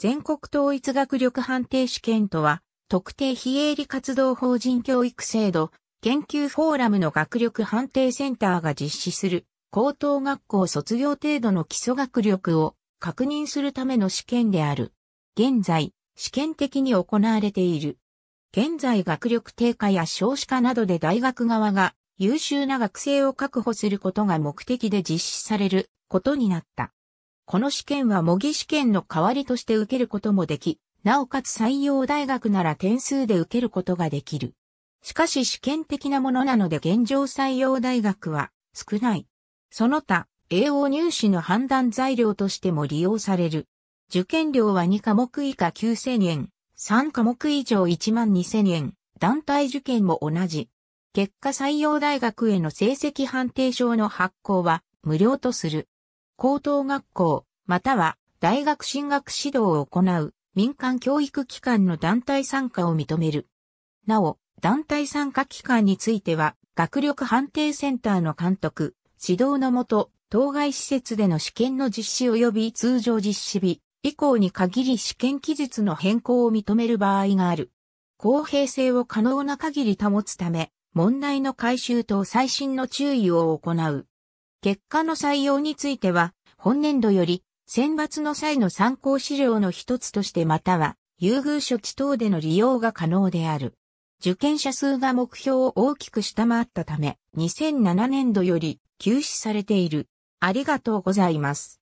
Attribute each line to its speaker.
Speaker 1: 全国統一学力判定試験とは、特定非営利活
Speaker 2: 動法人教育制度、研究フォーラムの学力判定センターが実施する、高等学校卒業程度の基礎学力を確認するための試験である。現在、試験的に行われている。現在学力低下や少子化などで大学側が優秀な学生を確保することが目的で実施されることになった。この試験は模擬試験の代わりとして受けることもでき、なおかつ採用大学なら点数で受けることができる。しかし試験的なものなので現状採用大学は少ない。その他、英 o 入試の判断材料としても利用される。受験料は2科目以下9000円、3科目以上1万2000円、団体受験も同じ。結果採用大学への成績判定証の発行は無料とする。高等学校、または大学進学指導を行う民間教育機関の団体参加を認める。なお、団体参加機関については、学力判定センターの監督、指導のもと、当該施設での試験の実施及び通常実施日以降に限り試験期日の変更を認める場合がある。公平性を可能な限り保つため、問題の回収と最新の注意を行う。結果の採用については、今年度より、選抜の際の参考資料の一つとしてまたは、優遇処置等での利用が可能である。受験者数が目標を大きく下回ったため、2007年度より休止
Speaker 1: されている。ありがとうございます。